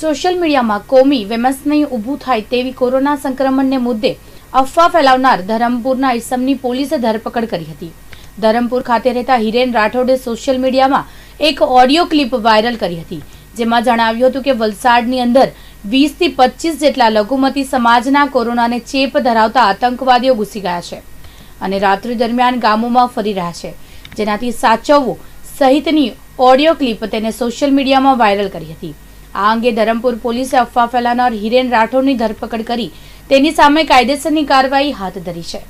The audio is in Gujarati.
સોશિયલ મીડિયામાં કોમી વેમસને ઊભું થાય તેવી કોરોના સંક્રમણને મુદ્દે અફવા ફેલાવનાર ધરમપુરના ઇસમની પોલીસે ધરપકડ કરી હતી ધરમપુર ખાતે રહેતા હિરેન રાઠોડે સોશિયલ મીડિયામાં એક ઓડિયો ક્લિપ વાયરલ કરી હતી જેમાં જણાવ્યું હતું કે વલસાડની અંદર વીસથી પચીસ જેટલા લઘુમતી સમાજના કોરોનાને ચેપ ધરાવતા આતંકવાદીઓ ઘૂસી ગયા છે અને રાત્રિ દરમિયાન ગામોમાં ફરી રહ્યા છે જેનાથી સાચવવું સહિતની ઓડિયો ક્લિપ તેને સોશિયલ મીડિયામાં વાયરલ કરી હતી આ અંગે ધરમપુર પોલીસે અફવા ફેલાનાર હિરેન રાઠોડની ધરપકડ કરી તેની સામે કાયદેસરની કાર્યવાહી હાથ ધરી છે